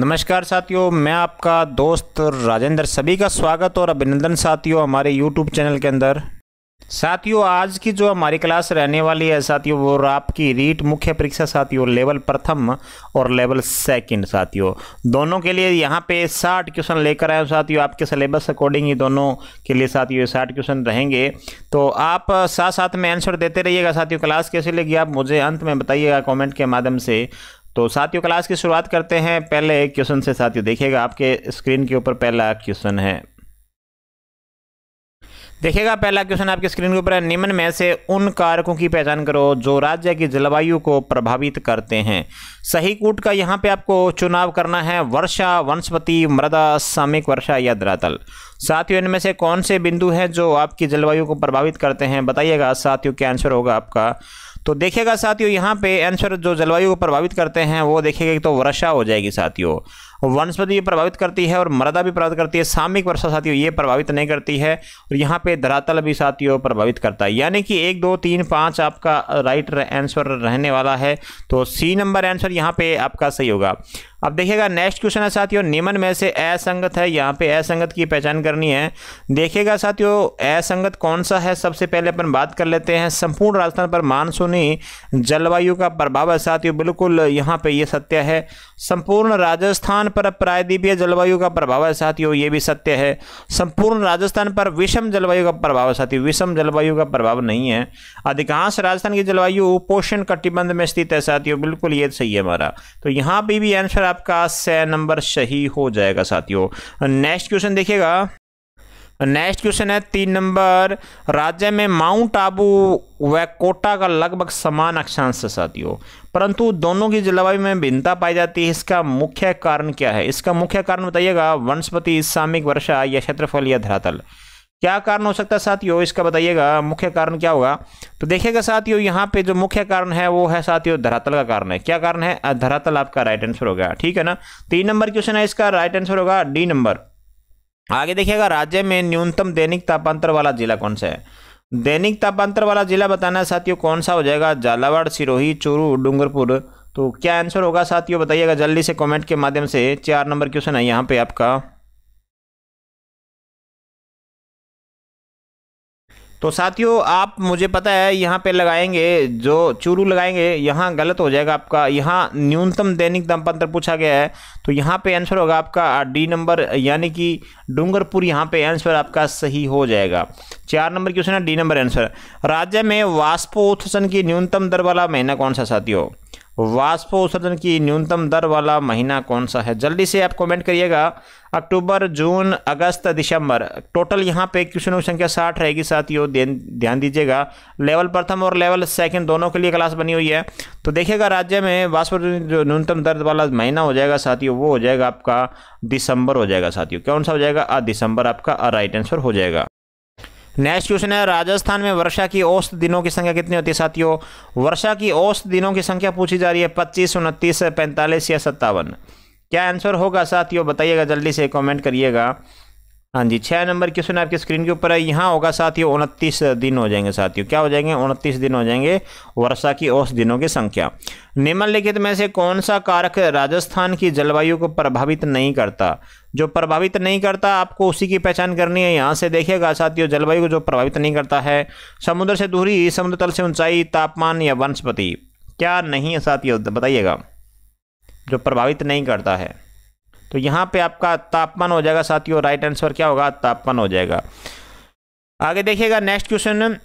नमस्कार साथियों मैं आपका दोस्त राजेंद्र सभी का स्वागत और अभिनंदन साथियों हमारे यूट्यूब चैनल के अंदर साथियों आज की जो हमारी क्लास रहने वाली है साथियों वो आपकी रीट मुख्य परीक्षा साथियों लेवल प्रथम और लेवल सेकंड साथियों दोनों के लिए यहाँ पे साठ क्वेश्चन लेकर आए साथियों आपके सिलेबस अकॉर्डिंग ही दोनों के लिए साथियों साठ क्वेश्चन रहेंगे तो आप साथ साथ में आंसर देते रहिएगा साथियों क्लास कैसे लेगी आप मुझे अंत में बताइएगा कॉमेंट के माध्यम से तो साथियों क्लास की शुरुआत करते हैं पहले एक क्वेश्चन से साथियों देखिएगा आपके स्क्रीन के ऊपर पहला क्वेश्चन है देखिएगा पहला क्वेश्चन आपके स्क्रीन के ऊपर है निम्न में से उन कारकों की पहचान करो जो राज्य की जलवायु को प्रभावित करते हैं सही कूट का यहाँ पे आपको चुनाव करना है वर्षा वनस्पति मृदा सामिक वर्षा या धरातल साथियों इनमें से कौन से बिंदु हैं जो आपकी जलवायु को प्रभावित करते हैं बताइएगा साथियों क्या आंसर होगा आपका तो देखिएगा साथियों यहाँ पे आंसर जो जलवायु को प्रभावित करते हैं वो देखिएगा कि तो वर्षा हो जाएगी साथियों वनस्पति भी प्रभावित करती है और मृदा भी प्रभावित करती है सामिक वर्षा साथियों ये प्रभावित नहीं करती है और यहाँ पे धरातल भी साथियों प्रभावित करता है यानी कि एक दो तीन पाँच आपका राइट आंसर रहने वाला है तो सी नंबर आंसर यहाँ पे आपका सही होगा अब देखिएगा नेक्स्ट क्वेश्चन है साथियों निमन में से असंगत है यहाँ पे असंगत की पहचान करनी है देखिएगा साथियों असंगत कौन सा है सबसे पहले अपन बात कर लेते हैं संपूर्ण राजस्थान पर मानसूनी जलवायु का प्रभाव है साथियों बिल्कुल यहाँ पे ये सत्य है संपूर्ण राजस्थान राजस्थान पर प्रायद्वीपीय जलवायु का प्रभाव है साथियों ये भी सत्य है संपूर्ण राजस्थान पर विषम जलवायु का प्रभाव है साथियों विषम जलवायु का प्रभाव नहीं है अधिकांश राजस्थान की जलवायु उपोषण कटिबंध में स्थित है साथियों बिल्कुल ये सही है हमारा तो यहाँ पे भी आंसर आपका स नंबर सही हो जाएगा साथियों नेक्स्ट क्वेश्चन देखिएगा नेक्स्ट क्वेश्चन है तीन नंबर राज्य में माउंट आबू व कोटा का लगभग समान अक्षांश है साथियों परंतु दोनों की जलवायु में भिन्नता पाई जाती है इसका मुख्य कारण क्या है इसका मुख्य कारण बताइएगा वनस्पति सामिक वर्षा या क्षेत्रफल या धरातल क्या कारण हो सकता है साथियों इसका बताइएगा मुख्य कारण क्या होगा तो देखिएगा साथियों यहाँ पे जो मुख्य कारण है वो है साथियों धरातल का कारण है क्या कारण है धरातल आपका राइट आंसर होगा ठीक है ना तीन नंबर क्वेश्चन है इसका राइट आंसर होगा डी नंबर आगे देखिएगा राज्य में न्यूनतम दैनिक तापांतर वाला जिला कौन सा है दैनिक तापांतर वाला जिला बताना है साथियों कौन सा हो जाएगा झालावाड़ सिरोही चूरू डूंगरपुर तो क्या आंसर होगा साथियों बताइएगा जल्दी से कमेंट के माध्यम से चार नंबर क्वेश्चन है यहाँ पे आपका तो साथियों आप मुझे पता है यहाँ पे लगाएंगे जो चूरू लगाएंगे यहाँ गलत हो जाएगा आपका यहाँ न्यूनतम दैनिक दमपंत्र पूछा गया है तो यहाँ पे आंसर होगा आपका डी नंबर यानी कि डूंगरपुर यहाँ पे आंसर आपका सही हो जाएगा चार नंबर क्वेश्चन है डी नंबर आंसर राज्य में वाष्पोत्सन की न्यूनतम दर वाला महीना कौन सा साथियों उत्सर्जन की न्यूनतम दर वाला महीना कौन सा है जल्दी से आप कमेंट करिएगा अक्टूबर जून अगस्त दिसंबर टोटल यहाँ पे क्वेश्चन संख्या साठ रहेगी साथियों ध्यान दीजिएगा लेवल प्रथम और लेवल सेकंड दोनों के लिए क्लास बनी हुई है तो देखिएगा राज्य में वाष्प जो न्यूनतम दर वाला महीना हो जाएगा साथियों वो हो जाएगा आपका दिसंबर हो जाएगा साथियों कौन सा हो जाएगा आ दिसंबर आपका राइट आंसर हो जाएगा नेक्स्ट क्वेश्चन है राजस्थान में वर्षा की औसत दिनों की संख्या कितनी होती है साथियों वर्षा की औसत दिनों की संख्या पूछी जा रही है पच्चीस उनतीस पैंतालीस या सत्तावन क्या आंसर होगा साथियों बताइएगा जल्दी से कमेंट करिएगा हाँ जी छः नंबर क्वेश्चन आपकी स्क्रीन के ऊपर है यहाँ होगा साथियों उनतीस दिन हो जाएंगे साथियों क्या हो जाएंगे उनतीस दिन हो जाएंगे वर्षा की औसत दिनों की संख्या निम्नलिखित में से कौन सा कारक राजस्थान की जलवायु को प्रभावित नहीं करता जो प्रभावित नहीं करता आपको उसी की पहचान करनी है यहाँ से देखिएगा साथियों जलवायु को जो प्रभावित नहीं करता है समुद्र से दूरी समुद्र तल से ऊंचाई तापमान या वनस्पति क्या नहीं है साथियों बताइएगा जो प्रभावित नहीं करता है तो यहाँ पे आपका तापमान हो जाएगा साथियों राइट आंसर क्या होगा तापमान हो जाएगा आगे देखिएगा नेक्स्ट क्वेश्चन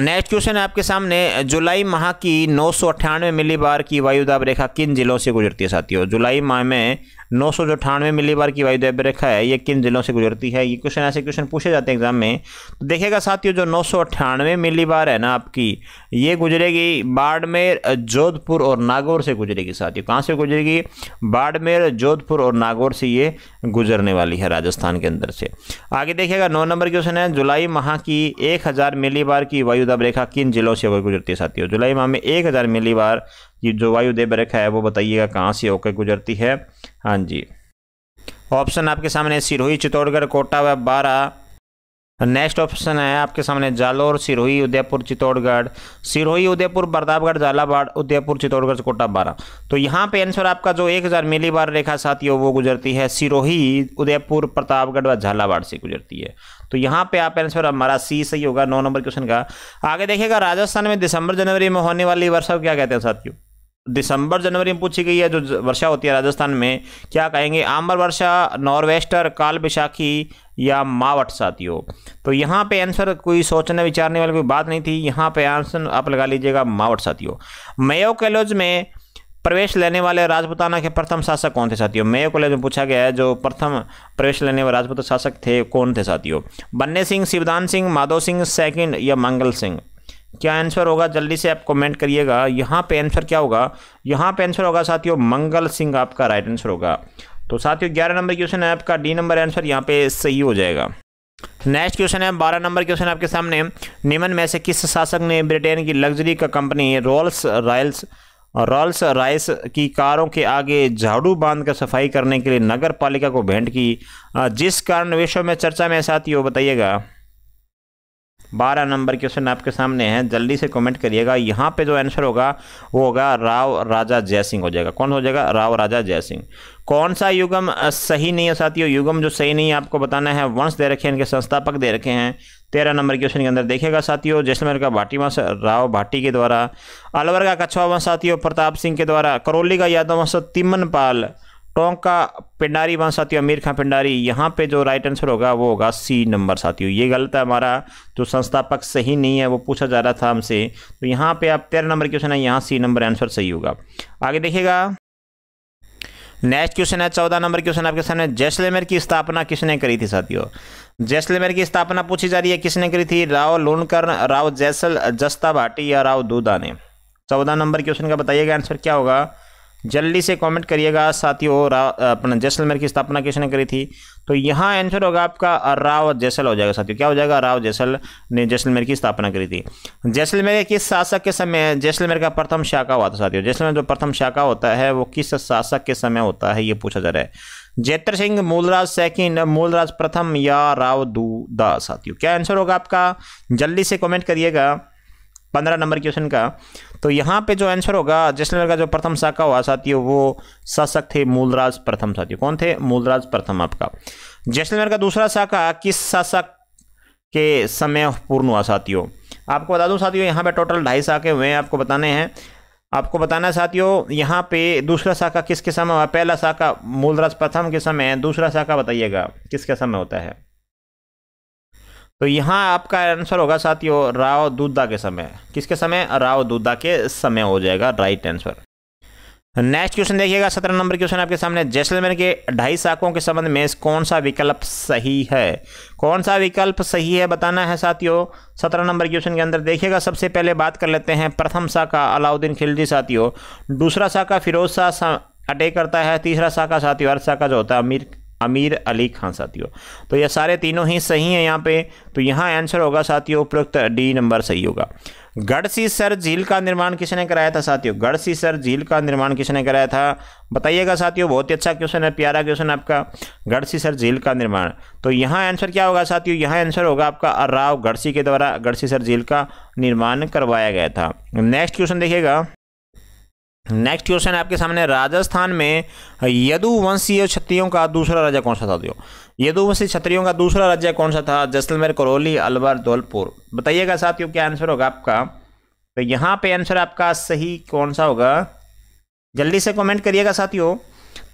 नेक्स्ट क्वेश्चन है आपके सामने जुलाई माह की नौ सौ अट्ठानवे मिली बार की वायुदाब रेखा किन जिलों से गुजरती है साथियों जुलाई माह में नौ सौ अठानवे मिली बार की वायुदेव रेखा है ये किन जिलों से गुजरती है ये क्वेश्चन ऐसे क्वेश्चन पूछे जाते हैं एग्जाम में तो देखिएगा साथियों जो नौ सौ अट्ठानवे मिली बार है ना आपकी ये गुजरेगी बाड़मेर जोधपुर और नागौर से गुजरेगी साथियों कहाँ से गुजरेगी बाड़मेर जोधपुर और नागौर से ये गुजरने वाली है राजस्थान के अंदर से आगे देखिएगा नौ नंबर क्वेश्चन है जुलाई माह की एक हज़ार मिली बार की वायुदेव रेखा किन जिलों से गुजरती है साथियों जुलाई माह में एक हज़ार मिली बार की जो वायुदेव रेखा है वो बताइएगा कहाँ से होकर गुजरती है हाँ जी ऑप्शन आपके सामने सिरोही चित्तौड़गढ़ कोटा व बारह नेक्स्ट ऑप्शन है आपके सामने जालोर सिरोही उदयपुर चित्तौड़गढ़ सिरोही उदयपुर प्रतापगढ़ झालावाड़ उदयपुर चित्तौड़गढ़ कोटा बारह तो यहाँ पे आंसर आपका जो एक हज़ार मिली बार रेखा साथी हो वो गुजरती है सिरोही उदयपुर प्रतापगढ़ व झालावाड़ से गुजरती है तो यहाँ पे आप आंसर हमारा सी सही होगा नौ नंबर क्वेश्चन का आगे देखिएगा राजस्थान में दिसंबर जनवरी में होने वाली वर्षा को क्या कहते हैं साथियों दिसंबर जनवरी में पूछी गई है जो वर्षा होती है राजस्थान में क्या कहेंगे आम्बर वर्षा नॉर्वेस्टर काल विशाखी या मावट साथियों तो यहाँ पे आंसर कोई सोचने विचारने वाली कोई बात नहीं थी यहाँ पे आंसर आप लगा लीजिएगा मावट साथियों मेयो कॉलेज में प्रवेश लेने वाले राजपुताना के प्रथम शासक कौन थे साथियों मेयो कॉलेज में पूछा गया है जो प्रथम प्रवेश लेने वाले राजपूत शासक थे कौन थे साथियों बन्ने सिंह शिवदान सिंह माधो सिंह सेकंड या मंगल सिंह क्या आंसर होगा जल्दी से आप कमेंट करिएगा यहाँ पे आंसर क्या होगा यहाँ पे आंसर होगा साथियों मंगल सिंह आपका राइट आंसर होगा तो साथियों ग्यारह नंबर क्वेश्चन है आपका डी नंबर आंसर यहाँ पे सही हो जाएगा नेक्स्ट क्वेश्चन है बारह नंबर क्वेश्चन आपके सामने निम्न में से किस शासक ने ब्रिटेन की लग्जरी का company Rolls Royce Rolls Royce की कारों के आगे झाड़ू बांध कर सफाई करने के लिए नगर पालिका को भेंट की जिस कारण विश्व में चर्चा में साथियों बताइएगा बारह नंबर क्वेश्चन आपके सामने है जल्दी से कमेंट करिएगा यहाँ पे जो आंसर होगा वो होगा राव राजा जयसिंह हो जाएगा कौन हो जाएगा राव राजा जयसिंह कौन सा युगम सही नहीं है साथियों युगम जो सही नहीं है आपको बताना है वंश दे रखे हैं इनके संस्थापक दे रखे हैं तेरह नंबर क्वेश्चन के अंदर देखेगा साथियों जैसलमेर का भाटी वंश राव भाटी के द्वारा अलवर का कछवा वंश साथियों प्रताप सिंह के द्वारा करौली का यादव वंश तिमन पाल टोंक का पिंडारी वहाँ साथियों आमिर खां पिंडारी यहाँ पे जो राइट आंसर होगा वो होगा सी नंबर साथियों ये गलत है हमारा जो संस्थापक सही नहीं है वो पूछा जा रहा था हमसे तो यहाँ पे आप तेरह नंबर क्वेश्चन है यहाँ सी नंबर आंसर सही होगा आगे देखिएगा नेक्स्ट क्वेश्चन है चौदह नंबर क्वेश्चन आपके सामने जैसलमेर की स्थापना किसने करी थी साथियों जैसलमेर की स्थापना पूछी जा रही है किसने करी थी राव लोनकर राव जैसल जस्ता भाटी या राव दूदा ने चौदह नंबर क्वेश्चन का बताइएगा आंसर क्या होगा जल्दी से कमेंट करिएगा साथियों अपना जैसलमेर की स्थापना किसने करी थी तो यहाँ आंसर होगा आपका राव जैसल हो जाएगा साथियों क्या हो जाएगा राव जैसल ने जैसलमेर की स्थापना करी थी जैसलमेर के किस शासक के समय जैसलमेर का प्रथम शाखा हुआ था साथियों जैसलमेर जो प्रथम शाखा होता है वो किस शासक के समय होता है ये पूछा जा रहा है जैतर सिंह मूलराज सेकंड मूलराज प्रथम या राव दूदा साथियों क्या आंसर होगा आपका जल्दी से कॉमेंट करिएगा पंद्रह नंबर क्वेश्चन का तो यहाँ पे जो आंसर होगा जैसलमेर का जो प्रथम शाखा हुआ साथियों वो शासक थे मूलराज प्रथम साथियों कौन थे मूलराज प्रथम आपका जैसलमेर का दूसरा शाखा किस शासक के समय पूर्ण हुआ साथियों आपको बता दूं साथियों यहाँ पे टोटल ढाई शाखे हुए हैं आपको बताने हैं आपको बताना है साथियों यहाँ पे दूसरा शाखा किसके समय हुआ पहला शाखा मूलराज प्रथम के समय दूसरा शाखा बताइएगा किसके समय होता है तो यहाँ आपका आंसर होगा साथियों राव दूधा के समय किसके समय राव दूधा के समय हो जाएगा राइट आंसर नेक्स्ट क्वेश्चन देखिएगा सत्रह नंबर क्वेश्चन आपके सामने जैसलमेर के ढाई शाखों के संबंध में कौन सा विकल्प सही है कौन सा विकल्प सही है बताना है साथियों सत्रह नंबर क्वेश्चन के अंदर देखिएगा सबसे पहले बात कर लेते हैं प्रथम शाखा अलाउद्दीन खिलजी साथियों दूसरा शाखा फिरोज शाह अटैक करता है तीसरा शाखा साथियों अर्थ शाखा जो होता है अमीर अमीर अली खान साथियों तो ये सारे तीनों ही सही हैं यहाँ पे तो यहाँ आंसर होगा साथियों उपयुक्त डी नंबर सही होगा गढ़सी सर झील का निर्माण किसने कराया था साथियों गढ़सी सर झील का निर्माण किसने कराया था बताइएगा साथियों बहुत ही अच्छा क्वेश्चन है प्यारा क्वेश्चन आपका गढ़सी सर झील का निर्माण तो यहाँ आंसर क्या होगा साथियों यहाँ आंसर होगा आपका राव गढ़सी के द्वारा गढ़सी सर झील का निर्माण करवाया गया था नेक्स्ट क्वेश्चन देखिएगा नेक्स्ट क्वेश्चन आपके सामने राजस्थान में यदुवंशीय क्षत्रियों का दूसरा राज्य कौन सा था दियो यदुवंशी क्षत्रियों का दूसरा राज्य कौन सा था जैसलमेर करौली अलवर धौलपुर बताइएगा साथियों क्या आंसर होगा आपका तो यहाँ पे आंसर आपका सही कौन सा होगा जल्दी से कमेंट करिएगा साथियों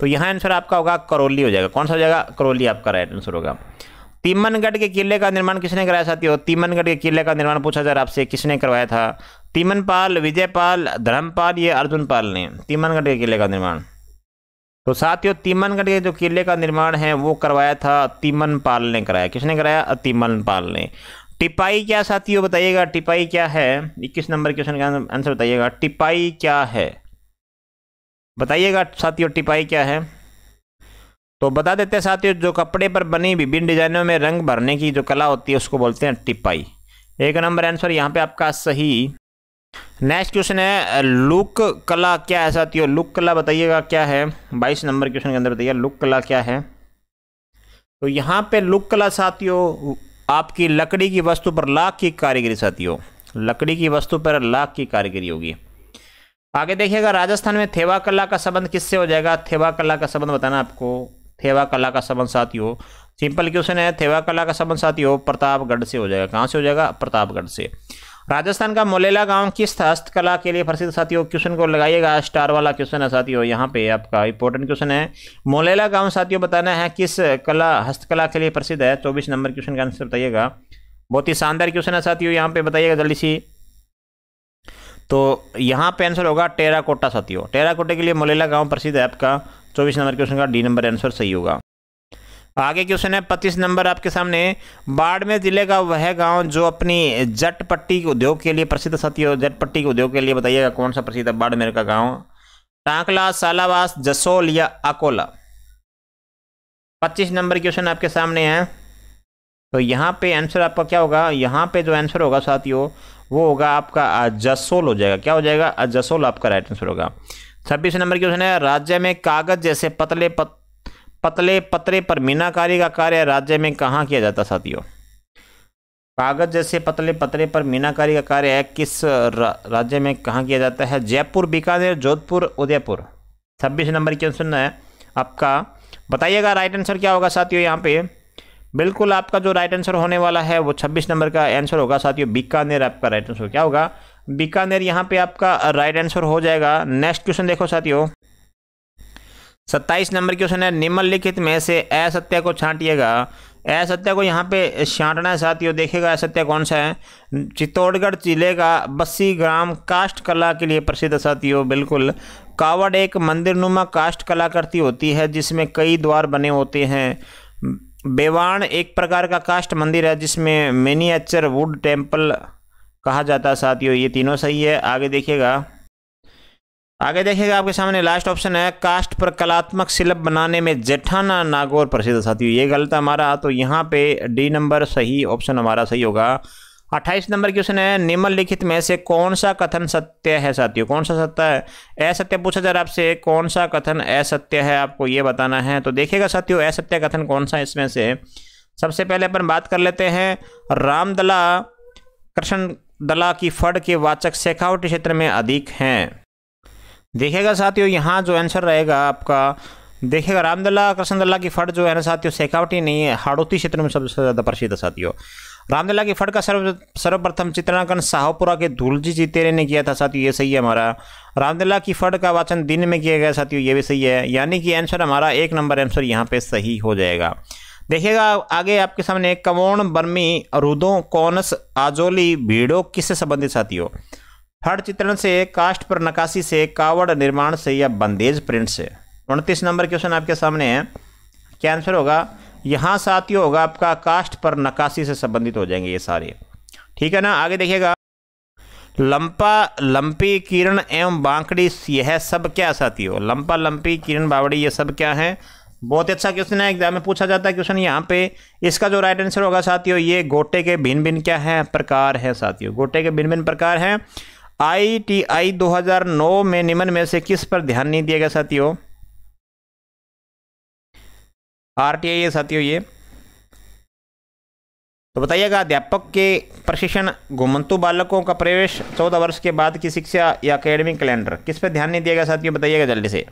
तो यहाँ आंसर आपका होगा करौली हो जाएगा कौन सा हो जाएगा करौली आपका राइट आंसर होगा तीमनगढ़ के किले का निर्माण किसने कराया साथियों तीमनगढ़ के किले का निर्माण पूछा जा रहा आपसे किसने करवाया था तीमनपाल विजयपाल धर्मपाल ये पाल ने तीमनगढ़ के किले का निर्माण तो साथियों तीमनगढ़ के जो किले का निर्माण है वो करवाया था तीमनपाल ने कराया किसने कराया तीमनपाल ने टिपाई क्या साथियों बताइएगा टिपाई क्या है इक्कीस नंबर क्वेश्चन का आंसर बताइएगा टिपाई क्या है बताइएगा साथियों टिपाई क्या है तो बता देते हैं साथियों जो कपड़े पर बनी विभिन्न डिजाइनों में रंग भरने की जो कला होती है उसको बोलते हैं टिपाई एक नंबर आंसर यहाँ पे आपका सही नेक्स्ट क्वेश्चन है लुक कला क्या है साथियों लुक कला बताइएगा क्या है बाईस नंबर क्वेश्चन के अंदर बताइए लुक कला क्या है तो यहाँ पे लुक कला साथियों आपकी लकड़ी की वस्तु पर लाख की कारीगरी साथियों लकड़ी की वस्तु पर लाख की कारीगरी होगी आगे देखिएगा राजस्थान में थेवा कला का संबंध किससे हो जाएगा थेवा कला का संबंध बताना आपको थेवा कला का संबंध साथी हो सिंपल क्वेश्चन है थेवा कला का संबंध साथी हो प्रतापगढ़ से हो जाएगा कहाँ से हो जाएगा प्रतापगढ़ से राजस्थान का मोलेला गांव किस हस्तकला के लिए प्रसिद्ध साथियों क्वेश्चन को लगाइएगा स्टार वाला क्वेश्चन है साथियों यहाँ पे आपका इंपॉर्टेंट क्वेश्चन है मोलेला गांव साथियों बताना है किस कला हस्तकला के लिए प्रसिद्ध है चौबीस नंबर क्वेश्चन का आंसर बताइएगा बहुत ही शानदार क्वेश्चन है साथियों यहाँ पे बताइएगा जल्दी सी तो यहाँ पे आंसर होगा टेराकोटा साथियों टेराकोटे के लिए मोलेला गाँव प्रसिद्ध है आपका चौबीस नंबर क्वेश्चन का डी नंबर आंसर सही होगा आगे क्वेश्चन है पच्चीस नंबर आपके सामने बाड़मेर जिले का वह गांव जो अपनी जट पट्टी के उद्योग के लिए प्रसिद्ध साथियों जट पट्टी के उद्योग के लिए बताइएगा कौन सा प्रसिद्ध है बाड़मेर का गांव टांकला सालावास जसोल या अकोला पच्चीस नंबर क्वेश्चन आपके सामने है तो यहां पे आंसर आपका क्या होगा यहां पे जो आंसर होगा साथियों वो होगा आपका जसोल हो जाएगा क्या हो जाएगा जसोल आपका राइट आंसर होगा छब्बीस नंबर क्वेश्चन है राज्य में कागज जैसे पतले पत, पतले पतरे पर मीनाकारी का कार्य राज्य में कहाँ किया जाता साथियों कागज जैसे पतले पतरे पर मीनाकारी का कार्य है किस रा, राज्य में कहाँ किया जाता है जयपुर बीकानेर जोधपुर उदयपुर छब्बीस नंबर क्वेश्चन है आपका बताइएगा राइट आंसर क्या होगा साथियों यहाँ पे बिल्कुल आपका जो राइट आंसर होने वाला है वो 26 नंबर का आंसर होगा साथियों बीकानेर आपका राइट आंसर क्या होगा बीकानेर यहाँ पे आपका राइट आंसर हो जाएगा नेक्स्ट क्वेश्चन देखो साथियों सत्ताईस नंबर क्वेश्चन है निम्नलिखित में से असत्य को छांटिएगा असत्य को यहाँ पे छांटना है साथियों देखेगा असत्य कौन सा है चित्तौड़गढ़ जिले का बस्सी ग्राम काष्ठ कला के लिए प्रसिद्ध साथियों बिल्कुल कावड़ एक मंदिर मंदिरनुमा काष्ठ कलाकृति होती है जिसमें कई द्वार बने होते हैं बेवाण एक प्रकार का काष्ठ मंदिर है जिसमें मिनिएचर वुड टेम्पल कहा जाता है साथियों ये तीनों सही है आगे देखिएगा आगे देखिएगा आपके सामने लास्ट ऑप्शन है कास्ट पर कलात्मक सिलब बनाने में जेठाना नागौर प्रसिद्ध साथियों ये गलत हमारा तो यहाँ पे डी नंबर सही ऑप्शन हमारा सही होगा अट्ठाईस नंबर क्वेश्चन है निम्नलिखित में से कौन सा कथन सत्य है साथियों कौन सा सत्य है असत्य पूछा जा रहा आपसे कौन सा कथन असत्य है आपको ये बताना है तो देखिएगा साथियों असत्य कथन कौन सा इसमें से सबसे पहले अपन बात कर लेते हैं रामदला कृष्ण दला की फड़ के वाचक शेखावटी क्षेत्र में अधिक हैं देखेगा साथियों यहाँ जो आंसर रहेगा आपका देखेगा रामदला कृष्णदला की फड़ जो है ना साथियों शेखावटी नहीं है हाड़ोती क्षेत्र में सबसे ज़्यादा प्रसिद्ध है साथियों रामदला की फट का सर्व सर्वप्रथम चित्रांकन शाहपुरा के धूलजी जीतेरे ने किया था साथियों ये सही है हमारा रामदला की फट का वाचन दिन में किया गया साथियों ये भी सही है यानी कि आंसर हमारा एक नंबर आंसर यहाँ पे सही हो जाएगा देखिएगा आगे आपके सामने कवोण बर्मी अरुदों कौनस आजोली भीड़ो किससे संबंधित साथियों हर चित्रण से कास्ट पर नकाशी से कावड़ निर्माण से या बंदेज प्रिंट से उनतीस नंबर क्वेश्चन आपके सामने है क्या आंसर होगा यहाँ साथियों होगा आपका कास्ट पर नकाशी से संबंधित हो जाएंगे ये सारे ठीक है ना आगे देखिएगा लंपा लंपी किरण एवं बांकड़ी यह सब क्या साथियों लंपा लंपी किरण बावड़ी ये सब क्या है बहुत अच्छा क्वेश्चन है एग्जाम में पूछा जाता है क्वेश्चन यहाँ पे इसका जो राइट आंसर होगा साथियों ये गोटे के भिन्न भिन्न क्या है प्रकार है साथियों गोटे के भिन्न भिन्न प्रकार हैं हजार नौ में निम्न में से किस पर ध्यान नहीं दिया गया साथियों आर आई है साथियों ये तो बताइएगा अध्यापक के प्रशिक्षण घुमंतु बालकों का प्रवेश चौदह वर्ष के बाद की शिक्षा या अकेडमिक कैलेंडर किस पर ध्यान नहीं दिया गया साथियों बताइएगा जल्दी से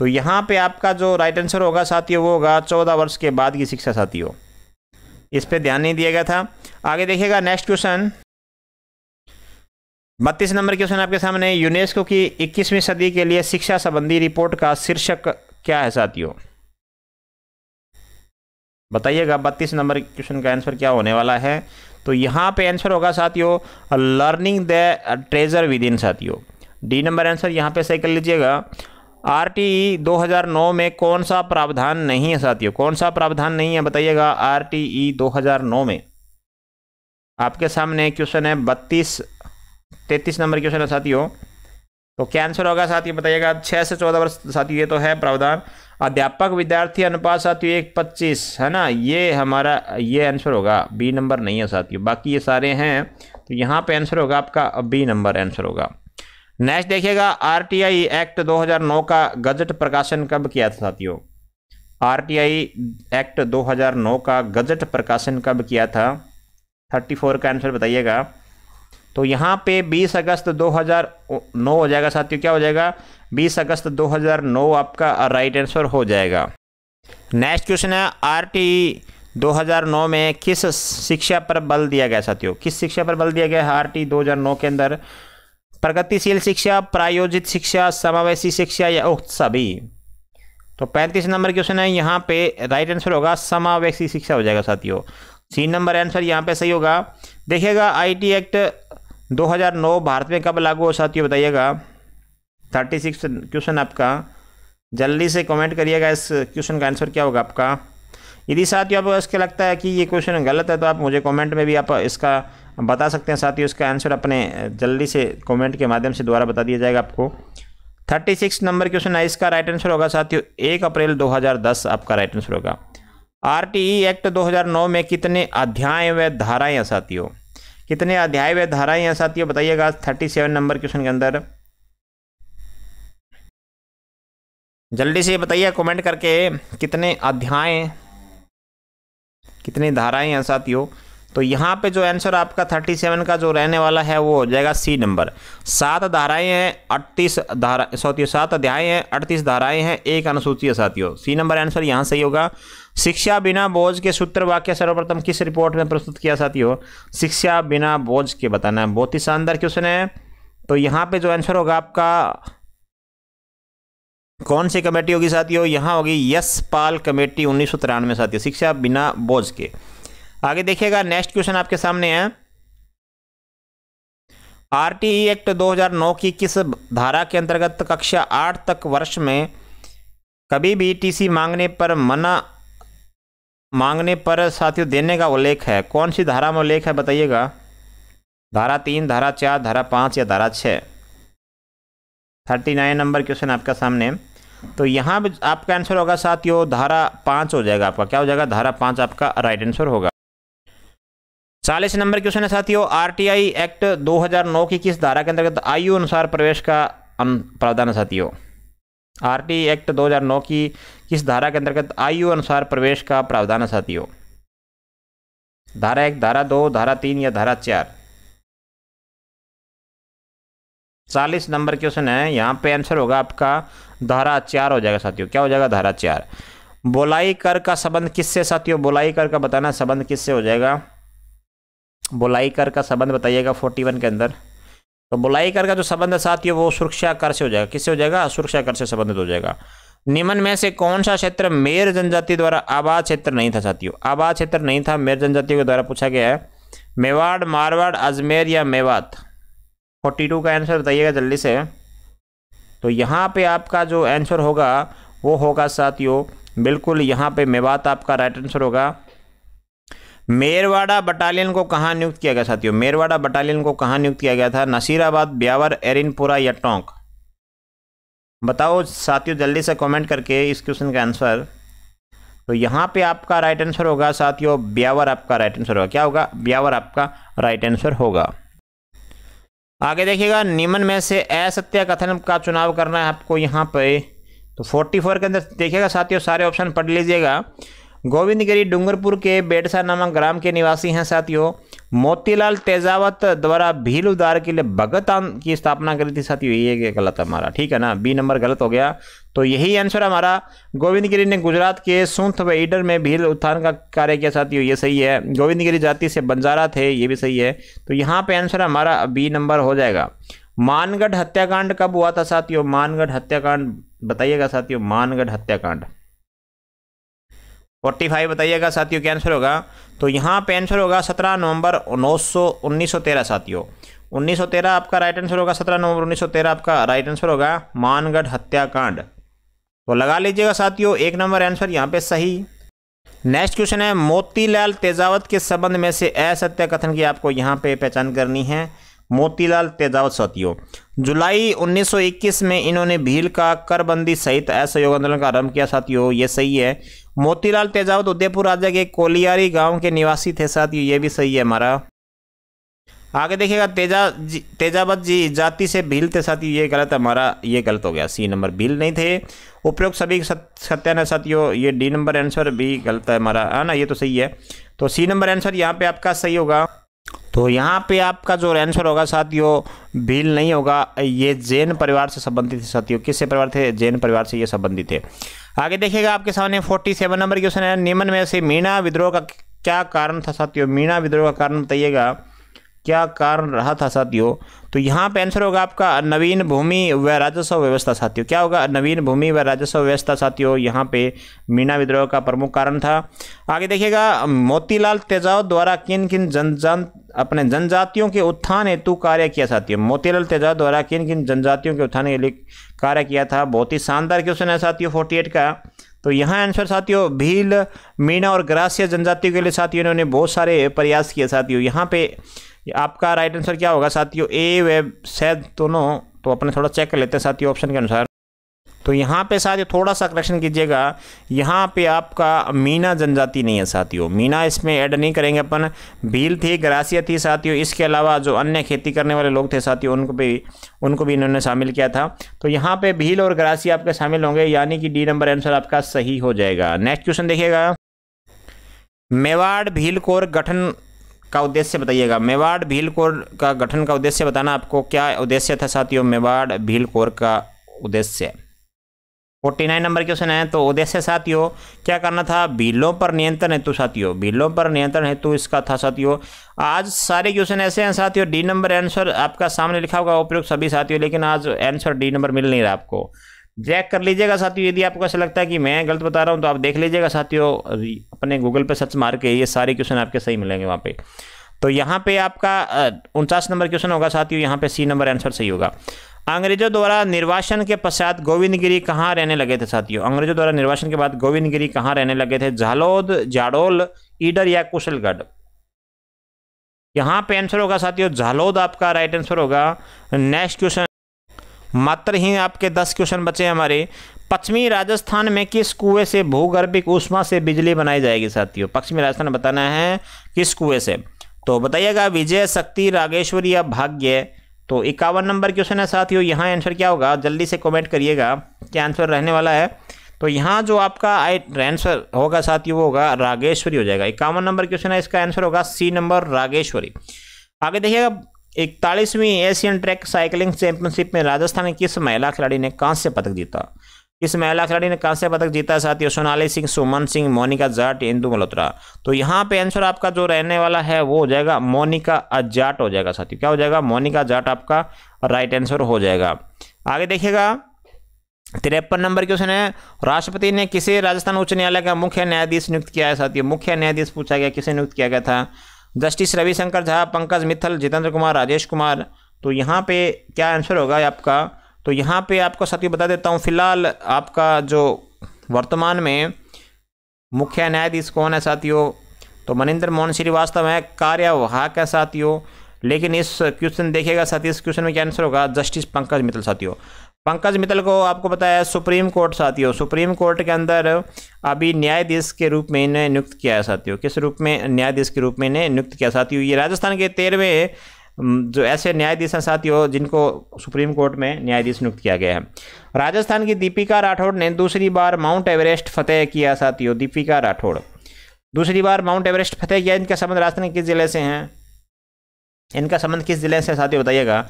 तो यहाँ पे आपका जो राइट आंसर होगा साथियों वो होगा चौदह वर्ष के बाद की शिक्षा साथियों इस पर ध्यान नहीं दिया गया था आगे देखिएगा नेक्स्ट क्वेश्चन बत्तीस नंबर क्वेश्चन आपके सामने यूनेस्को की इक्कीसवीं सदी के लिए शिक्षा संबंधी रिपोर्ट का शीर्षक क्या है साथियों बताइएगा बत्तीस नंबर क्वेश्चन का आंसर क्या होने वाला है तो यहाँ पे आंसर होगा साथियों learning the treasure within साथियों डी नंबर आंसर यहाँ पे सही कर लीजिएगा आरटीई 2009 में कौन सा प्रावधान नहीं है साथियों कौन सा प्रावधान नहीं है बताइएगा आरटीई 2009 में आपके सामने क्वेश्चन है बत्तीस तैतीस नंबर क्वेश्चन है साथियों तो क्या आंसर होगा साथियों बताइएगा छः से चौदह वर्ष साथियों ये तो है प्रावधान अध्यापक विद्यार्थी अनुपात साथियों एक पच्चीस है ना ये हमारा ये आंसर होगा बी नंबर नहीं है साथियों बाकी ये सारे हैं तो यहाँ पे आंसर होगा आपका बी नंबर आंसर होगा नेक्स्ट देखिएगा आरटीआई एक्ट 2009 का गजट प्रकाशन कब किया था साथियों आरटीआई एक्ट 2009 का गजट प्रकाशन कब किया था 34 का आंसर बताइएगा तो यहाँ पे 20 अगस्त 2009 हो जाएगा साथियों क्या हो जाएगा 20 अगस्त 2009 आपका राइट आंसर हो जाएगा नेक्स्ट क्वेश्चन है आर 2009 में किस शिक्षा पर बल दिया गया साथियों किस शिक्षा पर बल दिया गया है आरटी के अंदर प्रगतिशील शिक्षा प्रायोजित शिक्षा समावेशी शिक्षा या उक्त सभी तो 35 नंबर क्वेश्चन है यहाँ पे राइट आंसर होगा समावेशी शिक्षा हो जाएगा साथियों सी नंबर आंसर यहाँ पे सही होगा देखिएगा आईटी एक्ट 2009 भारत में कब लागू हो साथियों बताइएगा 36 क्वेश्चन आपका जल्दी से कमेंट करिएगा इस क्वेश्चन का आंसर क्या होगा आपका यदि साथियों आपको इसके लगता है कि ये क्वेश्चन गलत है तो आप मुझे कमेंट में भी आप इसका बता सकते हैं साथियों इसका आंसर अपने जल्दी से कमेंट के माध्यम से द्वारा बता दिया जाएगा आपको थर्टी सिक्स नंबर क्वेश्चन है इसका राइट आंसर होगा साथियों एक अप्रैल 2010 आपका राइट आंसर होगा आरटीई एक्ट 2009 में कितने अध्याय व धाराएं हैं साथियों कितने अध्याय व धाराएं हैं साथियों बताइएगा थर्टी सेवन नंबर क्वेश्चन के अंदर जल्दी से बताइए कमेंट करके कितने अध्याय कितनी धाराएं हैं साथियों तो यहाँ पे जो आंसर आपका 37 का जो रहने वाला है वो हो जाएगा सी नंबर सात धाराएं हैं अड़तीस धारा सौतियों सात अध्याय हैं अड़तीस धाराएं हैं एक अनुसूची है साथियों सी नंबर आंसर यहाँ सही होगा शिक्षा बिना बोझ के सूत्र वाक्य सर्वप्रथम किस रिपोर्ट में प्रस्तुत किया साथियों शिक्षा बिना बोझ के बताना है बहुत ही शानदार क्वेश्चन है तो यहाँ पे जो आंसर होगा आपका कौन सी कमेटी होगी साथियों यहाँ होगी यस पाल कमेटी उन्नीस सौ तिरानवे साथियों शिक्षा बिना बोझ के आगे देखिएगा नेक्स्ट क्वेश्चन आपके सामने है आरटीई एक्ट 2009 की किस धारा के अंतर्गत कक्षा आठ तक वर्ष में कभी भी टीसी मांगने पर मना मांगने पर साथियों देने का उल्लेख है कौन सी धारा में उल्लेख है बताइएगा धारा तीन धारा चार धारा पाँच या धारा छः थर्टी नाइन नंबर क्वेश्चन आपका सामने तो यहाँ आपका आंसर होगा साथियों धारा पाँच हो जाएगा आपका क्या हो जाएगा धारा पाँच आपका राइट आंसर होगा चालीस नंबर क्वेश्चन है साथियों आरटीआई एक्ट 2009 की किस धारा के अंतर्गत आयु अनुसार प्रवेश का प्रावधान है साथियों आरटीआई एक्ट 2009 की किस धारा के अंतर्गत आयु अनुसार प्रवेश का प्रावधान है साथियों धारा एक धारा दो धारा तीन या धारा चार चालीस नंबर क्वेश्चन है यहाँ पे आंसर होगा आपका धारा चार हो जाएगा साथियों क्या हो जाएगा धारा चार बोलाई कर का संबंध किससे साथियों बोलाई कर का बताना संबंध किससे हो जाएगा बुलाई कर का संबंध बताइएगा फोर्टी वन के अंदर तो बुलाई कर का जो संबंध है साथियों वो सुरक्षा कर से हो जाएगा किससे हो जाएगा सुरक्षा कर से संबंधित हो जाएगा निम्न में से कौन सा क्षेत्र मेर जनजाति द्वारा आबाद क्षेत्र नहीं था साथियों आबाद क्षेत्र नहीं था मेर जनजाति के द्वारा पूछा गया है मेवाड़ मारवाड़ अजमेर या मेवात फोर्टी टू का आंसर बताइएगा जल्दी से तो यहाँ पे आपका जो आंसर होगा वो होगा साथियों बिल्कुल यहाँ पे मेवात आपका राइट आंसर होगा मेरवाड़ा बटालियन को कहाँ नियुक्त किया गया साथियों मेरवाड़ा बटालियन को कहाँ नियुक्त किया गया था नसीराबाद ब्यावर एरिनपुरा या टोंक बताओ साथियों जल्दी से कमेंट करके इस क्वेश्चन का आंसर तो यहाँ पे आपका राइट आंसर होगा साथियों ब्यावर आपका राइट आंसर होगा क्या होगा ब्यावर आपका राइट आंसर होगा आगे देखिएगा निमन में से असत्य कथन का चुनाव करना है आपको यहाँ पे तो 44 के अंदर देखिएगा साथियों सारे ऑप्शन पढ़ लीजिएगा गोविंदगिरी डूंगरपुर के बेडसा नामक ग्राम के निवासी हैं साथियों मोतीलाल तेजावत द्वारा भील उदार के लिए भगत की स्थापना करी थी साथियों ये गलत हमारा ठीक है ना बी नंबर गलत हो गया तो यही आंसर हमारा गोविंदगिरी ने गुजरात के सुंथ व ईडर में भील उत्थान का कार्य किया साथियों ये सही है गोविंदगिरी जाति से बंजारा थे ये भी सही है तो यहाँ पर आंसर हमारा बी नंबर हो जाएगा मानगढ़ हत्याकांड कब हुआ था साथियों मानगढ़ हत्याकांड बताइएगा साथियों मानगढ़ हत्याकांड फोर्टी फाइव बताइएगा साथियों क्या आंसर होगा तो यहाँ पे आंसर होगा सत्रह नवंबर उन्नीस सौ उन्नीस सौ तेरह साथियों उन्नीस सौ तेरह आपका राइट आंसर होगा सत्रह नवंबर उन्नीस सौ तेरह आपका राइट आंसर होगा मानगढ़ हत्याकांड तो लगा लीजिएगा साथियों एक नंबर आंसर यहाँ पे सही नेक्स्ट क्वेश्चन है मोतीलाल तेजावत के संबंध में से असत्य कथन की आपको यहाँ पे पहचान करनी है मोतीलाल तेजावत साथियों जुलाई 1921 में इन्होंने भील का करबंदी सहित असहयोग आंदोलन का आरंभ किया साथियों ये सही है मोतीलाल तेजावत उदयपुर राज्य के कोलियारी गांव के निवासी थे साथ ये भी सही है हमारा आगे देखिएगा तेजा जी तेजावत जी जाति से भील थे साथ ये गलत हमारा ये गलत हो गया सी नंबर भील नहीं थे उपयोग सभी सत्यान साथियों ये डी नंबर आंसर भी गलत है हमारा है ना ये तो सही है तो सी नंबर आंसर यहाँ पे आपका सही होगा तो यहाँ पे आपका जो आंसर होगा साथियों भील नहीं होगा ये जैन परिवार से संबंधित थे साथियों किससे परिवार थे जैन परिवार से ये संबंधित थे आगे देखिएगा आपके सामने फोर्टी सेवन नंबर क्वेश्चन है निम्न में से मीणा विद्रोह का क्या कारण था साथियों मीणा विद्रोह का कारण बताइएगा क्या कारण रहा था साथियों तो यहाँ पे आंसर होगा आपका नवीन भूमि व राजस्व व्यवस्था साथियों क्या होगा नवीन भूमि व राजस्व व्यवस्था साथियों यहाँ पे मीना विद्रोह का प्रमुख कारण था आगे देखिएगा मोतीलाल तेजाव द्वारा किन किन जन जन अपने जनजातियों के उत्थान हेतु कार्य किया साथियों मोतीलाल तेजाव द्वारा किन किन जनजातियों के उत्थान के लिए कार्य किया था बहुत ही शानदार क्वेश्चन है साथियों फोर्टी का तो यहाँ आंसर साथियों भील मीना और ग्रास्य जनजातियों के लिए साथियों इन्होंने बहुत सारे प्रयास किए साथियों यहाँ पे आपका राइट आंसर क्या होगा साथियों ए वे सैद दोनों तो अपने थोड़ा चेक कर लेते हैं साथियों ऑप्शन के अनुसार तो यहाँ पे साथियों थोड़ा सा करेक्शन कीजिएगा यहाँ पे आपका मीना जनजाति नहीं है साथियों मीना इसमें ऐड नहीं करेंगे अपन भील थी ग्रासिया थी साथियों इसके अलावा जो अन्य खेती करने वाले लोग थे साथियों उनको भी उनको भी इन्होंने शामिल किया था तो यहाँ पे भील और ग्रासिया आपके शामिल होंगे यानी कि डी नंबर आंसर आपका सही हो जाएगा नेक्स्ट क्वेश्चन देखिएगा मेवाड़ भील कोर गठन का उद्देश्य बताइएगा मेवाड़ भील कोर का गठन का उद्देश्य बताना आपको क्या उद्देश्य था साथियों मेवाड़ भील कोर का उद्देश्य 49 नंबर क्वेश्चन है तो उद्देश्य साथियों क्या करना था भीलों पर नियंत्रण हेतु साथियों भीलों पर नियंत्रण हेतु इसका था साथियों आज सारे क्वेश्चन ऐसे हैं साथियों डी नंबर आंसर आपका सामने लिखा होगा उपयुक्त सभी साथियों लेकिन आज आंसर डी नंबर मिल नहीं रहा आपको चेक कर लीजिएगा साथियों यदि आपको ऐसा लगता है कि मैं गलत बता रहा हूँ तो आप देख लीजिएगा साथियों अपने गूगल पे सर्च मार के ये सारे क्वेश्चन आपके सही मिलेंगे वहाँ पे तो यहाँ पे आपका उनचास नंबर क्वेश्चन होगा साथियों यहाँ पे सी नंबर आंसर सही होगा अंग्रेजों द्वारा निर्वासन के पश्चात गोविंदगिरी कहाँ रहने लगे थे साथियों अंग्रेजों द्वारा निर्वासन के बाद गोविंदगिरी कहाँ रहने लगे थे झालोद जाडोल ईडर या कुशलगढ़ यहाँ पे आंसर होगा साथियों झालोद आपका राइट आंसर होगा नेक्स्ट क्वेश्चन मात्र ही आपके दस क्वेश्चन बचे हमारे पश्चिमी राजस्थान में किस कुएं से भूगर्भिक उष्मा से बिजली बनाई जाएगी साथियों पश्चिमी राजस्थान बताना है किस कुएं से तो बताइएगा विजय शक्ति रागेश्वरी या भाग्य तो इक्यावन नंबर क्वेश्चन है साथियों यहाँ आंसर क्या होगा जल्दी से कमेंट करिएगा क्या आंसर रहने वाला है तो यहाँ जो आपका आंसर होगा साथियों वो होगा रागेश्वरी हो जाएगा इक्यावन नंबर क्वेश्चन है इसका आंसर होगा सी नंबर रागेश्वरी आगे देखिएगा इकतालीसवीं एशियन ट्रैक साइकिलिंग चैंपियनशिप में राजस्थान की किस महिला खिलाड़ी ने कांस्य पदक जीता किस महिला खिलाड़ी ने कांस्य पदक जीता साथियों सोनाली सिंह सुमन सिंह मोनिका जाट इंदु मल्होत्रा तो यहाँ पे आंसर आपका जो रहने वाला है वो हो जाएगा मोनिका जाट हो जाएगा साथियों क्या हो जाएगा मोनिका जाट आपका राइट आंसर हो जाएगा आगे देखिएगा तिरपन नंबर क्वेश्चन है राष्ट्रपति ने किसे राजस्थान उच्च न्यायालय का मुख्य न्यायाधीश नियुक्त किया है साथियों मुख्य न्यायाधीश पूछा गया किसे नियुक्त किया गया था जस्टिस रविशंकर झा पंकज मित्तल जितेंद्र कुमार राजेश कुमार तो यहाँ पे क्या आंसर होगा आपका तो यहाँ पे आपको साथियों बता देता हूँ फिलहाल आपका जो वर्तमान में मुख्य न्यायाधीश कौन है साथियों तो मनिंद्र मोहन श्रीवास्तव है कार्यवाहक है साथियों लेकिन इस क्वेश्चन देखेगा साथी इस क्वेश्चन में क्या आंसर होगा जस्टिस पंकज मित्तल साथियों पंकज मित्तल को आपको बताया सुप्रीम कोर्ट साथियों सुप्रीम कोर्ट के अंदर अभी न्यायाधीश के रूप में इन्हें नियुक्त किया है साथियों किस रूप में न्यायाधीश के रूप में इन्हें नियुक्त किया साथियों ये राजस्थान के तेरहवें जो ऐसे न्यायाधीश हैं साथियों जिनको सुप्रीम कोर्ट में न्यायाधीश नियुक्त किया गया है राजस्थान की दीपिका राठौड़ ने दूसरी बार माउंट एवरेस्ट फतेह किया साथियों दीपिका राठौड़ दूसरी बार माउंट एवरेस्ट फतेह किया इनका संबंध राजस्थान किस जिले से हैं इनका संबंध किस ज़िले से साथियों बताइएगा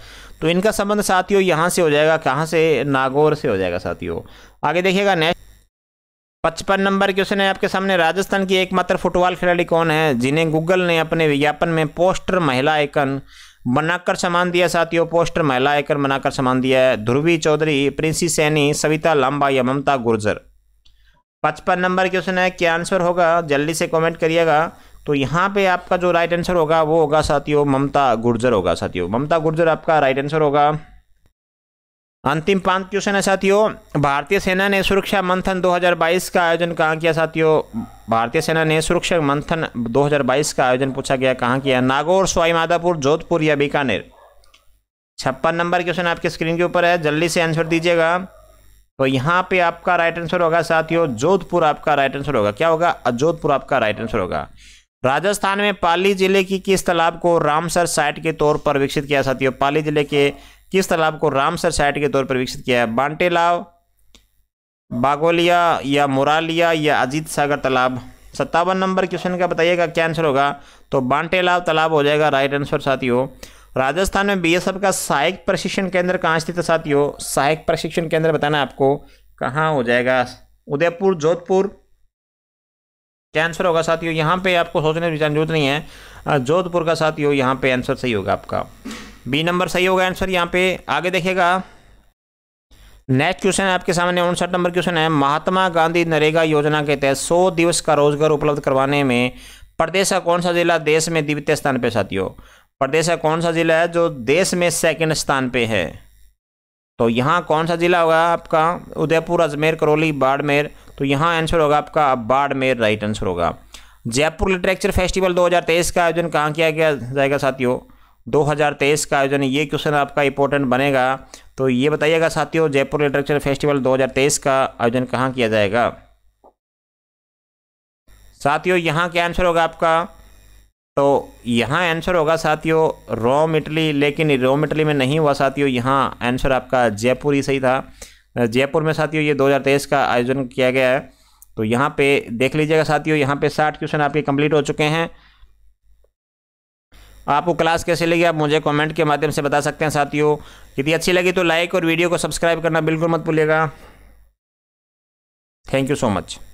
तो इनका संबंध साथियों यहाँ से हो जाएगा कहाँ से नागौर से हो जाएगा साथियों आगे देखिएगा नेक्स्ट पचपन नंबर क्वेश्चन है आपके सामने राजस्थान की एकमात्र फुटबॉल खिलाड़ी कौन है जिन्हें गूगल ने अपने विज्ञापन में पोस्टर महिला आयकन बनाकर सम्मान दिया साथियों पोस्टर महिला आयकन बनाकर सम्मान दिया है ध्रुवी चौधरी प्रिंसी सैनी सविता लांबा या ममता गुर्जर पचपन नंबर क्वेश्चन है क्या आंसर होगा जल्दी से कॉमेंट करिएगा तो यहाँ पे आपका जो राइट आंसर होगा वो होगा साथियों ममता गुर्जर होगा साथियों ममता गुर्जर आपका राइट आंसर होगा अंतिम पांच क्वेश्चन है साथियों भारतीय सेना ने सुरक्षा मंथन 2022 का आयोजन कहाँ किया साथियों भारतीय सेना ने सुरक्षा मंथन 2022 का आयोजन पूछा गया कहाँ किया नागौर स्वाईमाधापुर जोधपुर या बीकानेर छप्पन नंबर क्वेश्चन आपके स्क्रीन के ऊपर है जल्दी से आंसर दीजिएगा तो यहाँ पे आपका राइट आंसर होगा साथियों जोधपुर आपका राइट आंसर होगा क्या होगा जोधपुर आपका राइट आंसर होगा राजस्थान में पाली जिले की किस तालाब को रामसर साइट के तौर पर विकसित किया साथियों पाली जिले के किस तालाब को रामसर साइट के तौर पर विकसित किया है बांटेलाव बागोलिया या मुरालिया या अजीत सागर तालाब सत्तावन नंबर क्वेश्चन का बताइएगा क्या आंसर होगा तो बांटेलाव तालाब हो जाएगा राइट आंसर साथियों राजस्थान में बी का सहायक प्रशिक्षण केंद्र कहाँ स्थित है साथियों सहायक प्रशिक्षण केंद्र बताना आपको कहाँ हो जाएगा उदयपुर जोधपुर आंसर होगा साथियों यहाँ पे आपको सोचने की जरूरत नहीं है जोधपुर का साथियों यहाँ पे आंसर सही होगा आपका बी नंबर सही होगा आंसर यहाँ पे आगे देखिएगा नेक्स्ट क्वेश्चन है आपके सामने उनसठ नंबर क्वेश्चन है महात्मा गांधी नरेगा योजना के तहत सौ दिवस का रोजगार उपलब्ध करवाने में प्रदेश का कौन सा जिला देश में द्वितीय स्थान पर साथियों प्रदेश का कौन सा जिला है जो देश में सेकेंड स्थान पर है तो यहाँ कौन सा जिला होगा आपका उदयपुर अजमेर करौली बाड़मेर तो यहाँ आंसर होगा आपका बाड़मेर राइट आंसर होगा जयपुर लिटरेचर फेस्टिवल 2023 का आयोजन कहाँ किया गया जाएगा साथियों 2023 का आयोजन ये क्वेश्चन आपका इंपॉर्टेंट बनेगा तो ये बताइएगा साथियों जयपुर लिटरेचर फेस्टिवल 2023 का आयोजन कहाँ किया जाएगा साथियों यहाँ क्या आंसर होगा आपका तो यहाँ आंसर होगा साथियों रोम इटली लेकिन रोम इटली में नहीं हुआ साथियों यहाँ आंसर आपका जयपुर ही सही था जयपुर में साथियों ये 2023 का आयोजन किया गया है तो यहाँ पे देख लीजिएगा साथियों यहाँ पे 60 क्वेश्चन आपके कंप्लीट हो चुके हैं आपको क्लास कैसे लगी आप मुझे कमेंट के माध्यम से बता सकते हैं साथियों यदि अच्छी लगी तो लाइक और वीडियो को सब्सक्राइब करना बिल्कुल मत भूलिएगा थैंक यू सो मच